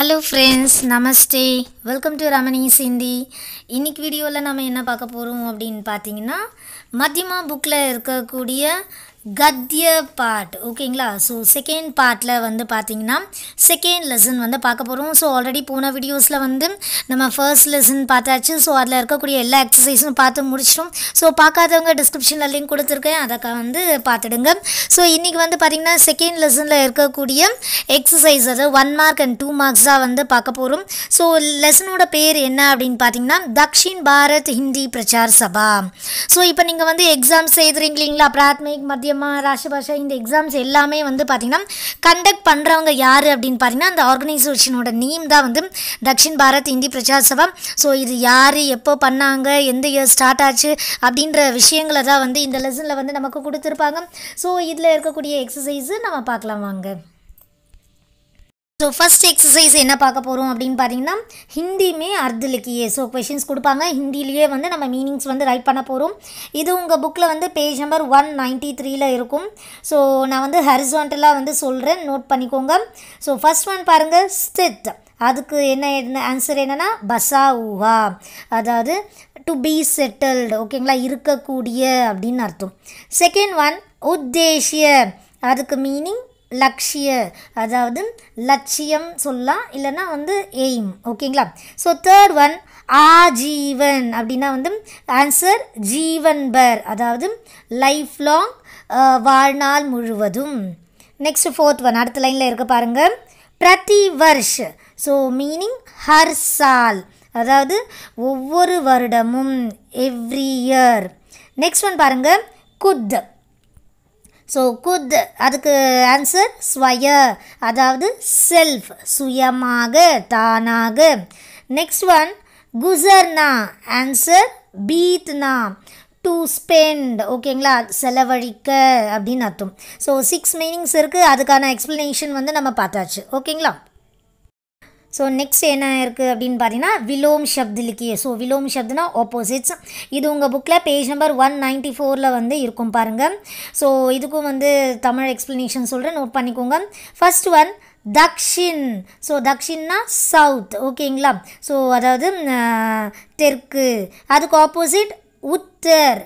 hello friends நமஸ்தே welcome to Ramani Sindhi இன்னைக்கு வீடியோவில் நம்ம என்ன பார்க்க போகிறோம் அப்படின்னு பார்த்தீங்கன்னா மத்தியமா புக்கில் இருக்கக்கூடிய கத்ய பார்ட் ஓகேங்களா ஸோ செகண்ட் பார்ட்டில் வந்து பார்த்திங்கன்னா செகண்ட் லெசன் வந்து பார்க்க போகிறோம் ஸோ ஆல்ரெடி போன வீடியோஸில் வந்து நம்ம ஃபர்ஸ்ட் லெசன் பார்த்தாச்சு ஸோ அதில் இருக்கக்கூடிய எல்லா எக்ஸசைஸும் பார்த்து முடிச்சிடும் ஸோ பார்க்காதவங்க டிஸ்கிரிப்ஷனில் லிங்க் கொடுத்துருக்கேன் அதை வந்து பார்த்துடுங்க ஸோ இன்றைக்கி வந்து பார்த்திங்கன்னா செகண்ட் லெசனில் இருக்கக்கூடிய எக்ஸசைஸ் அது ஒன் மார்க் அண்ட் டூ மார்க்ஸாக வந்து பார்க்க போகிறோம் ஸோ லெசனோட பேர் என்ன அப்படின்னு பார்த்தீங்கன்னா தக்ஷின் பாரத் ஹிந்தி பிரச்சார் சபா ஸோ இப்போ நீங்கள் வந்து எக்ஸாம்ஸ் எழுதுறீங்க இல்லைங்களா பிராத்மிக் மத்தியம் முக்கியமாக ராசி பாஷா இந்த எக்ஸாம்ஸ் எல்லாமே வந்து பார்த்திங்கன்னா கண்டக்ட் பண்ணுறவங்க யார் அப்படின்னு பார்த்தீங்கன்னா அந்த ஆர்கனைசேஷனோட நேம் தான் வந்து தக்ஷின் பாரத் இந்தி பிரச்சார சபா ஸோ இது யார் எப்போ பண்ணாங்க எந்த இயர் ஸ்டார்ட் ஆச்சு அப்படின்ற விஷயங்களை தான் வந்து இந்த லெசனில் வந்து நமக்கு கொடுத்துருப்பாங்க ஸோ இதில் இருக்கக்கூடிய எக்ஸசைஸு நம்ம பார்க்கலாம் வாங்க ஸோ ஃபஸ்ட் எக்ஸசைஸ் என்ன பார்க்க போகிறோம் அப்படின்னு பார்த்தீங்கன்னா ஹிந்திமே அர்த்தலிக்கியே ஸோ கொஷின்ஸ் கொடுப்பாங்க ஹிந்திலேயே வந்து நம்ம மீனிங்ஸ் வந்து ரைட் பண்ண போகிறோம் இது உங்கள் புக்கில் வந்து பேஜ் நம்பர் ஒன் நைன்ட்டி த்ரீல இருக்கும் ஸோ நான் வந்து ஹரிசான்டலாக வந்து சொல்கிறேன் நோட் பண்ணிக்கோங்க ஸோ ஃபஸ்ட் ஒன் பாருங்கள் ஸ்டெத் அதுக்கு என்ன என்ன ஆன்சர் என்னென்னா பசா ஊஹா அதாவது டு பி செட்டில்டு ஓகேங்களா இருக்கக்கூடிய அப்படின்னு அர்த்தம் செகண்ட் ஒன் உத்தேசிய அதுக்கு மீனிங் லக்ஷிய அதாவது லட்சியம் சொல்லலாம் இல்லைன்னா வந்து எய்ம் ஓகேங்களா ஸோ தேர்ட் ஒன் ஆஜீவன் அப்படின்னா வந்து ஆன்சர் ஜீவன் பர் அதாவது லைஃப் லாங் வாழ்நாள் முழுவதும் நெக்ஸ்ட் ஃபோர்த் ஒன் அடுத்த லைனில் இருக்க பாருங்கள் பிரதி வர்ஷ் ஸோ மீனிங் ஹர் சால் அதாவது ஒவ்வொரு வருடமும் எவ்ரி இயர் நெக்ஸ்ட் ஒன் பாருங்கள் குத் ஸோ குத் அதுக்கு ஆன்சர் ஸ்வய அதாவது செல்ஃப் சுயமாக தானாக நெக்ஸ்ட் ஒன் குசர்னா ஆன்சர் பீத்னா டு ஸ்பெண்ட் ஓகேங்களா செலவழிக்க அப்படின்னு அர்த்தம் ஸோ சிக்ஸ் மீனிங்ஸ் இருக்குது அதுக்கான எக்ஸ்ப்ளனேஷன் வந்து நம்ம பார்த்தாச்சு ஓகேங்களா ஸோ நெக்ஸ்ட் என்ன இருக்குது அப்படின்னு பார்த்தீங்கன்னா விலோம் சப்து லிக்கிய ஸோ விலோம் ஷப்துனா ஆப்போசிட்ஸ் இது உங்கள் புக்கில் பேஜ் நம்பர் ஒன் நைன்ட்டி ஃபோரில் வந்து இருக்கும் பாருங்கள் ஸோ இதுக்கும் வந்து தமிழ் எக்ஸ்ப்ளனேஷன் சொல்கிறேன் நோட் பண்ணிக்கோங்க ஃபஸ்ட் ஒன் தக்ஷின் ஸோ தக்ஷின்னா சவுத் ஓகேங்களா ஸோ அதாவது தெற்கு அதுக்கு ஆப்போசிட் உத்தர்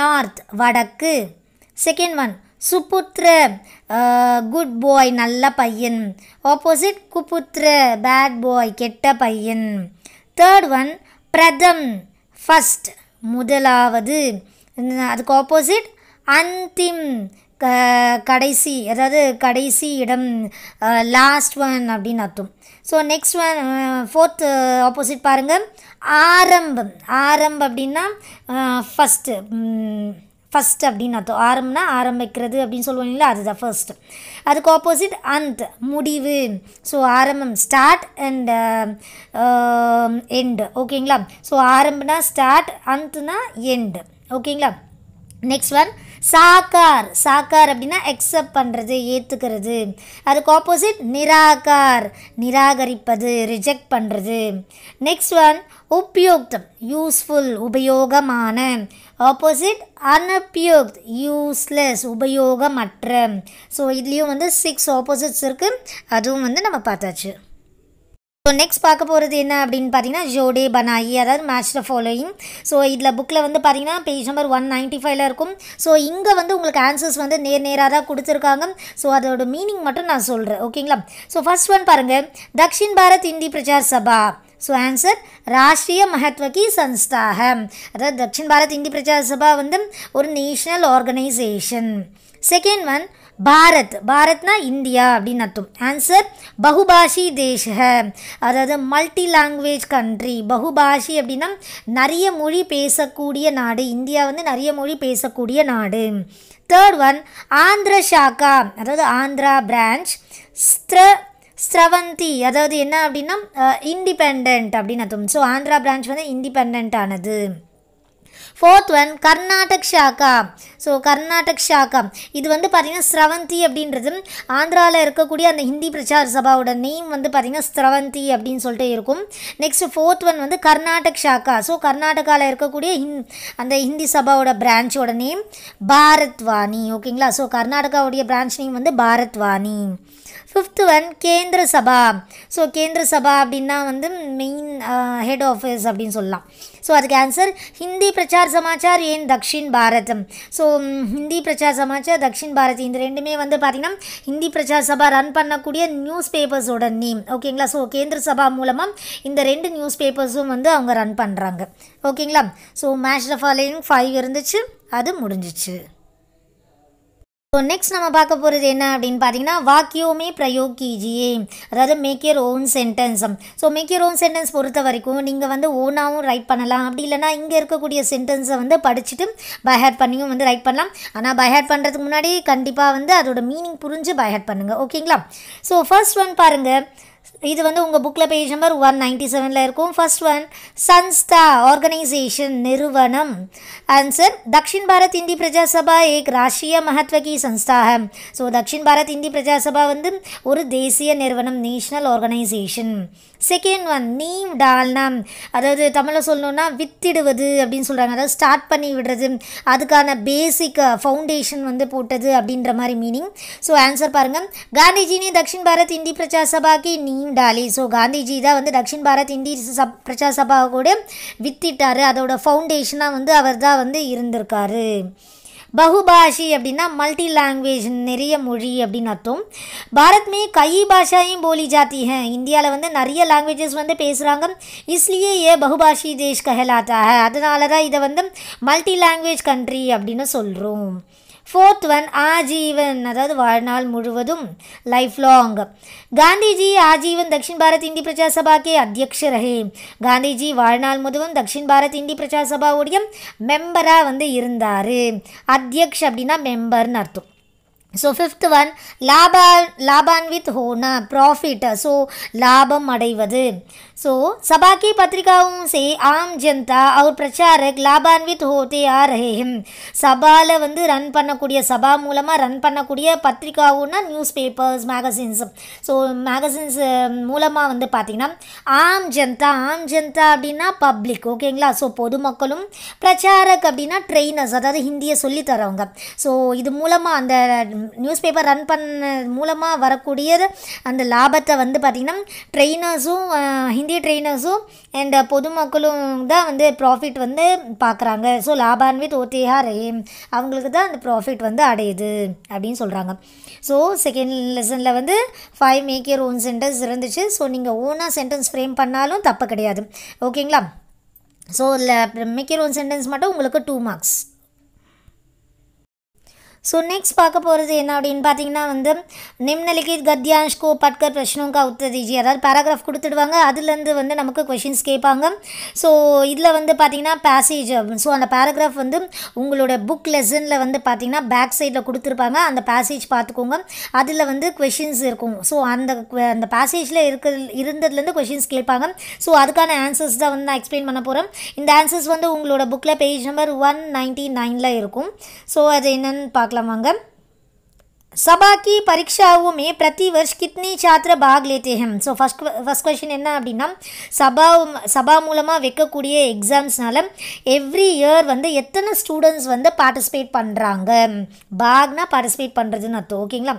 நார்த் வடக்கு செகண்ட் ஒன் சுபுத்ர குட் பாய் நல்ல பையன் ஆப்போசிட் குபுத்ர பேட் பாய் கெட்ட பையன் தேர்ட் ஒன் பிரதம் ஃபஸ்ட் முதலாவது அதுக்கு ஆப்போசிட் அந்திம் க கடைசி அதாவது கடைசி இடம் லாஸ்ட் ஒன் அப்படின்னு அர்த்தம் so next one fourth opposite பாருங்கள் ஆரம்பம் ஆரம்பம் அப்படின்னா ஃபஸ்ட்டு ஃபஸ்ட் அப்படின்னு அர்த்தம் ஆரம்னா ஆரம்பிக்கிறது அப்படின்னு சொல்லுவாங்களா அதுதான் ஃபர்ஸ்ட் அதுக்கு ஆப்போசிட் அந்த் முடிவு ஸோ ஆரம்பம் ஸ்டார்ட் அண்ட் எண்டு ஓகேங்களா ஸோ ஆரம்பனா ஸ்டார்ட் அந்த்னா எண்டு ஓகேங்களா நெக்ஸ்ட் ஒன் சாக்கார் சாக்கார் அப்படின்னா எக்ஸப்ட் பண்ணுறது ஏற்றுக்கிறது அதுக்கு ஆப்போசிட் நிராகார் நிராகரிப்பது ரிஜெக்ட் பண்ணுறது நெக்ஸ்ட் ஒன் உபயோக்தம் யூஸ்ஃபுல் உபயோகமான ஆப்போசிட் அனப்யோக்த் யூஸ்லெஸ் உபயோகமற்ற ஸோ இதுலேயும் வந்து சிக்ஸ் ஆப்போசிட்ஸ் இருக்குது அதுவும் வந்து நம்ம பார்த்தாச்சு ஸோ நெக்ஸ்ட் பார்க்க போகிறது என்ன அப்படின்னு பார்த்தீங்கன்னா ஜோடே பனாயி அதாவது மேட்ச் த ஃபாலோயிங் ஸோ இதில் புக்கில் வந்து பார்த்தீங்கன்னா பேஜ் நம்பர் ஒன் நைன்ட்டி ஃபைவ்ல இருக்கும் ஸோ இங்கே வந்து உங்களுக்கு ஆன்சர்ஸ் வந்து நேர் நேராக தான் கொடுத்துருக்காங்க ஸோ அதோட மீனிங் மட்டும் நான் சொல்கிறேன் ஓகேங்களா ஸோ ஃபஸ்ட் ஒன் பாருங்கள் தக்ஷின் பாரத் இந்தி பிரச்சார் சபா ஸோ ஆன்சர் ராஷ்ட்ரிய மகத்வகி சன்ஸ்தாக அதாவது தக்ஷின் பாரத் இந்தி பிரச்சார சபா வந்து ஒரு national organisation second one Bharat பாரத்னா இந்தியா அப்படின்னு அர்த்தம் ஆன்சர் பகுபாஷி தேஷ அதாவது மல்டி லாங்குவேஜ் கண்ட்ரி பகுபாஷி அப்படின்னா நிறைய மொழி பேசக்கூடிய நாடு இந்தியா வந்து நிறைய மொழி பேசக்கூடிய நாடு தேர்ட் ஒன் ஆந்திர ஷாக்கா அதாவது ஆந்திரா பிரான்ச் ஸ்த்ர ஸ்ரவந்தி அதாவது என்ன அப்படின்னா இண்டிபெண்ட் அப்படின்னு அர்த்தம் ஸோ ஆந்திரா பிரான்ச் வந்து இண்டிபெண்ட் ஆனது ஃபோர்த் ஒன் கர்நாடக் ஷாக்கா ஸோ கர்நாடக் ஷாக்கா இது வந்து பார்த்திங்கன்னா ஸ்ரவந்தி அப்படின்றது ஆந்திராவில் இருக்கக்கூடிய அந்த ஹிந்தி பிரச்சார சபாவோட நேம் வந்து பார்த்திங்கன்னா ஸ்ரவந்தி அப்படின்னு சொல்லிட்டு இருக்கும் நெக்ஸ்ட் ஃபோர்த் ஒன் வந்து கர்நாடக் ஷாக்கா ஸோ கர்நாடகாவில் இருக்கக்கூடிய அந்த ஹிந்தி சபாவோட பிரான்ச்சோட நேம் பாரத் வாணி ஓகேங்களா ஸோ கர்நாடகாவுடைய பிரான்ச் நேம் வந்து பாரத் வாணி ஃபிஃப்த்து ஒன் கேந்திர சபா ஸோ கேந்திர சபா அப்படின்னா வந்து மெயின் ஹெட் ஆஃபீஸ் அப்படின்னு சொல்லலாம் ஸோ அதுக்கு ஆன்சர் ஹிந்தி பிரச்சார் சமாச்சார் ஏன் தக்ஷின் பாரத் ஸோ ஹிந்தி பிரச்சார் சமாச்சார் தக்ஷின் பாரத் இந்த ரெண்டுமே வந்து பார்த்திங்கன்னா ஹிந்தி பிரச்சார் சபா ரன் பண்ணக்கூடிய நியூஸ் பேப்பர்ஸோட நேம் ஓகேங்களா ஸோ கேந்திர சபா மூலமாக இந்த ரெண்டு நியூஸ் பேப்பர்ஸும் வந்து அவங்க ரன் பண்ணுறாங்க ஓகேங்களா ஸோ மேஷ் ஃபாலோயிங் ஃபைவ் இருந்துச்சு அது முடிஞ்சிச்சு ஸோ நெக்ஸ்ட் நம்ம பார்க்க போகிறது என்ன அப்படின்னு பார்த்தீங்கன்னா வாக்கியோமே பிரயோக் கீஜியே அதாவது make your own sentence so make your own sentence பொறுத்த வரைக்கும் நீங்கள் வந்து ஓனாகவும் ரைட் பண்ணலாம் அப்படி இல்லைனா இங்கே இருக்கக்கூடிய சென்டென்ஸை வந்து படிச்சுட்டு பைஹேட் பண்ணியும் வந்து ரைட் பண்ணலாம் ஆனால் பைஹேட் பண்ணுறதுக்கு முன்னாடி கண்டிப்பாக வந்து அதோட மீனிங் புரிஞ்சு பைஹேட் பண்ணுங்கள் ஓகேங்களா ஸோ ஃபர்ஸ்ட் ஒன் பாருங்கள் இது வந்து உங்கள் புக்கில் பேஜ் நம்பர் ஒன் நைன்டி செவனில் இருக்கும் ஃபர்ஸ்ட் ஒன் சன்ஸ்தா ஆர்கனைசேஷன் நிறுவனம் ஆன்சர் தக்ஷின் பாரத் இந்தி பிரஜா சபா ஏக் ராஷ்டிரிய மகத்வகி சன்ஸ்தாக ஸோ தக்ஷின் பாரத் இந்தி பிரஜா சபா வந்து ஒரு தேசிய நிறுவனம் நேஷனல் ஆர்கனைசேஷன் செகண்ட் ஒன் நீம் டால்னா அதாவது தமிழில் சொல்லணுன்னா வித்திடுவது அப்படின்னு சொல்கிறாங்க அதாவது ஸ்டார்ட் பண்ணி விடுறது அதுக்கான பேசிக் ஃபவுண்டேஷன் வந்து போட்டது அப்படின்ற மாதிரி மீனிங் ஸோ ஆன்சர் பாருங்கள் காந்திஜினி தக்ஷின் பாரத் இந்தி பிரஜா प्रजा நீம் சிங் டாலி ஸோ காந்திஜி தான் வந்து தக்ஷின் பாரத் இந்திய சப் பிரச்சார சபா கூட வித்திட்டார் அதோட ஃபவுண்டேஷனாக வந்து அவர் தான் வந்து இருந்திருக்காரு பகுபாஷி அப்படின்னா மல்டி லாங்குவேஜ் நிறைய மொழி அப்படின்னு அர்த்தம் பாரத்மே கை பாஷாயும் போலி ஜாத்தி ஹே இந்தியாவில் வந்து நிறைய லாங்குவேஜஸ் வந்து பேசுகிறாங்க இஸ்லியே ஏ பகுபாஷி தேஷ் கஹலாத்தா அதனால தான் இதை வந்து மல்டி லாங்குவேஜ் கண்ட்ரி அப்படின்னு சொல்கிறோம் ஃபோர்த் ஒன் ஆஜீவன் அதாவது வாழ்நாள் முழுவதும் லைஃப் லாங் காந்திஜி ஆஜீவன் தக்ஷின் பாரத் இந்தி பிரஜா சபாக்கே அத்தியக்ஷர் காந்திஜி வாழ்நாள் முழுவதும் தக்ஷின் பாரத் இந்தி பிரஜா சபாவுடைய மெம்பராக வந்து இருந்தார் அத்தியக்ஷ் அப்படின்னா மெம்பர்னு அர்த்தம் ஸோ ஃபிஃப்த் ஒன் லாபா லாபான் வித் ஹோனா ப்ராஃபிட் ஸோ லாபம் அடைவது ஸோ சபாக்கி की சே ஆம் आम அவர் பிரச்சாரக் प्रचारक லாபான்வித் ஹோதே ஆ ரஹேஹிம் சபாவில் வந்து ரன் பண்ணக்கூடிய சபா மூலமாக ரன் பண்ணக்கூடிய பத்திரிகாவும்னா newspapers magazines so magazines மூலமாக வந்து பார்த்திங்கன்னா ஆம் ஜனதா ஆம் ஜனதா அப்படின்னா பப்ளிக் ஓகேங்களா ஸோ பொதுமக்களும் பிரச்சாரக் அப்படின்னா ட்ரெயினர்ஸ் அதாவது ஹிந்தியை சொல்லித்தரவங்க ஸோ இது மூலமாக அந்த நியூஸ் பேப்பர் ரன் பண்ண மூலமாக வரக்கூடிய அந்த லாபத்தை வந்து பார்த்திங்கன்னா ட்ரெயினர்ஸும் ஹிந்தி ட்ரெயினர்ஸும் அண்ட் பொதுமக்களும் தான் வந்து ப்ராஃபிட் வந்து பார்க்குறாங்க ஸோ லாபான்வித் ஓடிஆர் ஏம் அவங்களுக்கு தான் அந்த ப்ராஃபிட் வந்து அடையுது அப்படின்னு சொல்கிறாங்க ஸோ செகண்ட் லெசனில் வந்து five make your own sentence இருந்துச்சு ஸோ நீங்கள் ஓனாக சென்டென்ஸ் ஃப்ரேம் பண்ணாலும் தப்பு கிடையாது ஓகேங்களா ஸோ இல்லை மேக் இயர் ஓன் சென்டென்ஸ் மட்டும் உங்களுக்கு டூ மார்க்ஸ் ஸோ நெக்ஸ்ட் பார்க்க போகிறது என்ன அப்படின்னு பார்த்தீங்கன்னா வந்து நிம்னலிகித் கத்யான்ஷ்கோ பட்கர் பிரஷ்னும் கா தீஜி அதாவது பேராகிராஃப் கொடுத்துடுவாங்க அதுலேருந்து வந்து நமக்கு கொஷின்ஸ் கேட்பாங்க ஸோ இதில் வந்து பார்த்திங்கன்னா பேசேஜ் ஸோ அந்த பேராகிராஃப் வந்து உங்களோட புக் லெசனில் வந்து பார்த்தீங்கன்னா பேக் சைடில் கொடுத்துருப்பாங்க அந்த பேசேஜ் பார்த்துக்கோங்க அதில் வந்து கொஷின்ஸ் இருக்கும் ஸோ அந்த அந்த பேசேஜில் இருக்க இருந்ததுலேருந்து கொஷின்ஸ் கேட்பாங்க ஸோ அதுக்கான ஆன்சர்ஸ் தான் வந்து நான் எக்ஸ்பிளைன் பண்ண போகிறேன் இந்த ஆன்சர்ஸ் வந்து உங்களோட புக்கில் பேஜ் நம்பர் ஒன் நைன்ட்டி நைனில் இருக்கும் ஸோ அது என்னென்னு பார்க்கலாம் பார்க்கலாம் வாங்க सभा की परीक्षाओं में प्रति वर्ष कितने छात्र भाग लेते हैं ஸோ ஃபஸ்ட் ஃபஸ்ட் கொஷின் என்ன அப்படின்னா சபா சபா மூலமாக வைக்கக்கூடிய எக்ஸாம்ஸ்னால எவ்ரி இயர் வந்து எத்தனை ஸ்டூடெண்ட்ஸ் வந்து பார்ட்டிசிபேட் பண்ணுறாங்க பாக்னா பார்ட்டிசிபேட் பண்ணுறதுன்னு அர்த்தம் ஓகேங்களா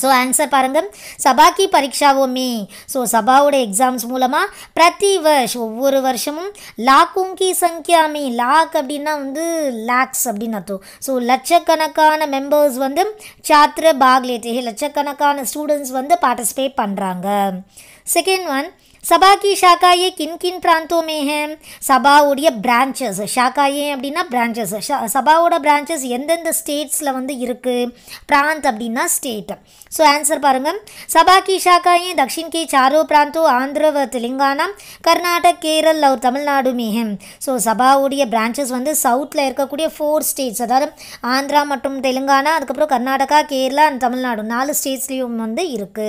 ஸோ ஆன்சர் பாருங்கள் சபாக்கி பரீட்சாவோமே ஸோ சபாவோட எக்ஸாம்ஸ் மூலமாக பிரதி வருஷ் ஒவ்வொரு வருஷமும் லாக்குங்கி சங்கியாமி லாக் அப்படின்னா வந்து லேக்ஸ் அப்படின்னு அர்த்தம் ஸோ லட்சக்கணக்கான மெம்பர்ஸ் வந்து சாத்திர பாக்லேட்டே லட்சக்கணக்கான ஸ்டூடெண்ட்ஸ் வந்து பார்ட்டிசிபேட் பண்ணுறாங்க செகண்ட் ஒன் சபா கி शाखाएँ கின் கின் பிராந்தோமே में சபாவுடைய பிரான்ச்சஸ் ஷாக்காயே அப்படின்னா பிரான்ச்சஸ் சபாவோட பிரான்ச்சஸ் எந்தெந்த ஸ்டேட்ஸில் வந்து இருக்குது பிராந்த் அப்படின்னா ஸ்டேட் ஸோ ஆன்சர் பாருங்கள் சபா கி ஷாக்காயே தக்ஷின் கே சாரோ பிராந்தோ ஆந்திரவ தெலுங்கானா கர்நாடக கர்நாடக் கேரள் और தமிழ்நாடு மேஹம் ஸோ சபாவுடைய பிரான்ச்சஸ் வந்து சவுத்தில் இருக்கக்கூடிய ஃபோர் ஸ்டேட்ஸ் அதாவது ஆந்திரா மற்றும் தெலுங்கானா அதுக்கப்புறம் கர்நாடகா கேரளா அண்ட் தமிழ்நாடு நாலு ஸ்டேட்ஸ்லேயும் வந்து இருக்குது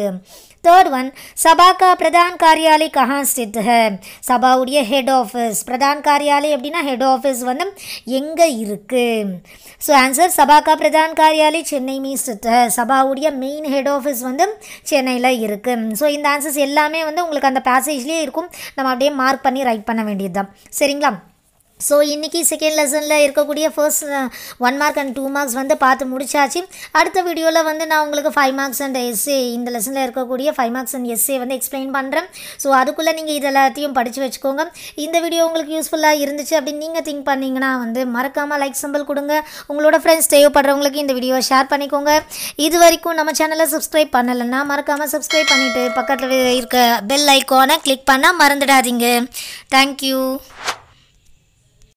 தேர்ட் ஒன் सभा का प्रधान कार्यालय कहाँ சபாவுடைய ஹெட் ஆஃபீஸ் பிரதான் காரியாலயம் அப்படின்னா ஹெட் ஆஃபீஸ் வந்து எங்கே இருக்குது ஸோ ஆன்சர் சபாக்கா பிரதான் காரியாலயம் சென்னை மீ மீன்ஸ் சபாவுடைய மெயின் ஹெட் ஆஃபீஸ் வந்து சென்னையில் இருக்குது ஸோ இந்த ஆன்சர்ஸ் எல்லாமே வந்து உங்களுக்கு அந்த பேசேஜ்லேயே இருக்கும் நம்ம அப்படியே மார்க் பண்ணி ரைட் பண்ண வேண்டியது தான் சரிங்களா ஸோ இன்றைக்கி செகண்ட் லெசனில் இருக்கக்கூடிய first one mark and two marks வந்து பார்த்து முடிச்சாச்சு அடுத்த வீடியோவில் வந்து நான் உங்களுக்கு ஃபைவ் மார்க்ஸ் அண்ட் எஸ்ஏ இந்த லெசனில் இருக்கக்கூடிய ஃபைவ் மார்க்ஸ் அண்ட் எஸ்ஏ வந்து எக்ஸ்பிளைன் பண்ணுறேன் ஸோ அதுக்குள்ளே நீங்கள் இது எல்லாத்தையும் படித்து வச்சுக்கோங்க இந்த வீடியோ உங்களுக்கு யூஸ்ஃபுல்லாக இருந்துச்சு அப்படின்னு நீங்கள் திங்க் பண்ணிங்கன்னா வந்து மறக்காமல் லைக் சம்பல் கொடுங்க உங்களோட ஃப்ரெண்ட்ஸ் தேவைப்படுறவங்களுக்கு இந்த வீடியோவை ஷேர் பண்ணிக்கோங்க இது வரைக்கும் நம்ம சேனலை சப்ஸ்கிரைப் பண்ணலைன்னா மறக்காமல் சப்ஸ்கிரைப் பண்ணிவிட்டு பக்கத்தில் இருக்க பெல் ஐக்கோனை கிளிக் பண்ணால் மறந்துடாதீங்க தேங்க்யூ